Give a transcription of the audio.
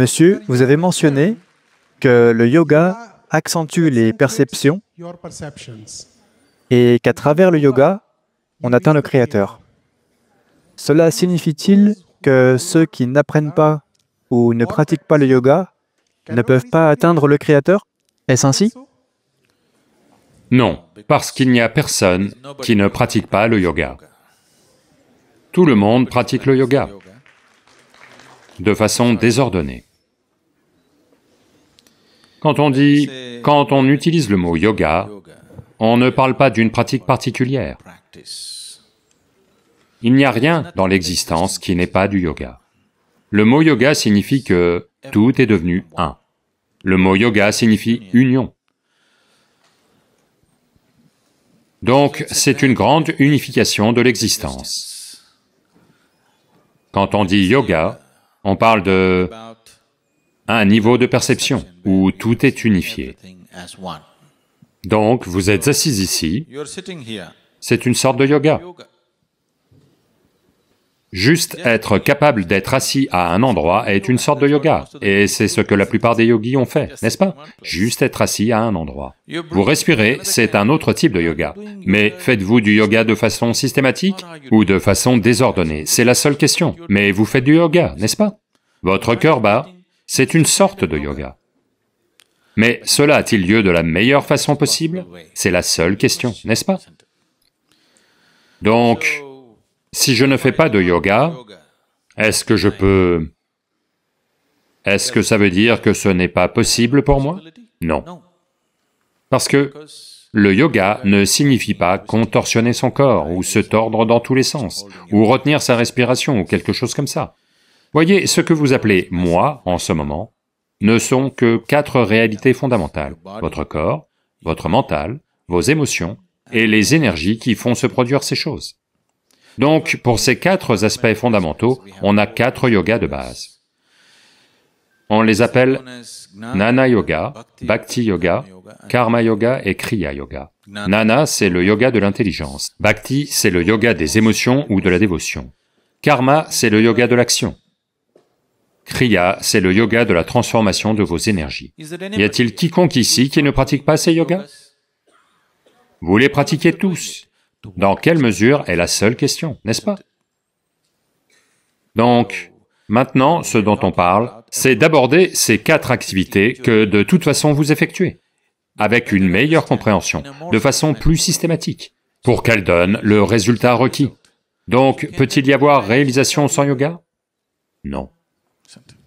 Monsieur, vous avez mentionné que le yoga accentue les perceptions et qu'à travers le yoga, on atteint le Créateur. Cela signifie-t-il que ceux qui n'apprennent pas ou ne pratiquent pas le yoga ne peuvent pas atteindre le Créateur Est-ce ainsi Non, parce qu'il n'y a personne qui ne pratique pas le yoga. Tout le monde pratique le yoga de façon désordonnée. Quand on dit, quand on utilise le mot yoga, on ne parle pas d'une pratique particulière. Il n'y a rien dans l'existence qui n'est pas du yoga. Le mot yoga signifie que tout est devenu un. Le mot yoga signifie union. Donc, c'est une grande unification de l'existence. Quand on dit yoga, on parle de un niveau de perception où tout est unifié. Donc, vous êtes assis ici, c'est une sorte de yoga. Juste être capable d'être assis à un endroit est une sorte de yoga, et c'est ce que la plupart des yogis ont fait, n'est-ce pas Juste être assis à un endroit. Vous respirez, c'est un autre type de yoga. Mais faites-vous du yoga de façon systématique ou de façon désordonnée C'est la seule question. Mais vous faites du yoga, n'est-ce pas Votre cœur bat, c'est une sorte de yoga. Mais cela a-t-il lieu de la meilleure façon possible C'est la seule question, n'est-ce pas Donc, si je ne fais pas de yoga, est-ce que je peux... Est-ce que ça veut dire que ce n'est pas possible pour moi Non. Parce que le yoga ne signifie pas contorsionner son corps, ou se tordre dans tous les sens, ou retenir sa respiration, ou quelque chose comme ça. Voyez, ce que vous appelez « moi » en ce moment ne sont que quatre réalités fondamentales, votre corps, votre mental, vos émotions et les énergies qui font se produire ces choses. Donc, pour ces quatre aspects fondamentaux, on a quatre yogas de base. On les appelle Nana Yoga, Bhakti Yoga, Karma Yoga et Kriya Yoga. Nana, c'est le yoga de l'intelligence. Bhakti, c'est le yoga des émotions ou de la dévotion. Karma, c'est le yoga de l'action. Kriya, c'est le yoga de la transformation de vos énergies. Y a-t-il quiconque ici qui ne pratique pas ces yogas Vous les pratiquez tous. Dans quelle mesure est la seule question, n'est-ce pas Donc, maintenant, ce dont on parle, c'est d'aborder ces quatre activités que de toute façon vous effectuez, avec une meilleure compréhension, de façon plus systématique, pour qu'elles donnent le résultat requis. Donc, peut-il y avoir réalisation sans yoga Non. Excellent.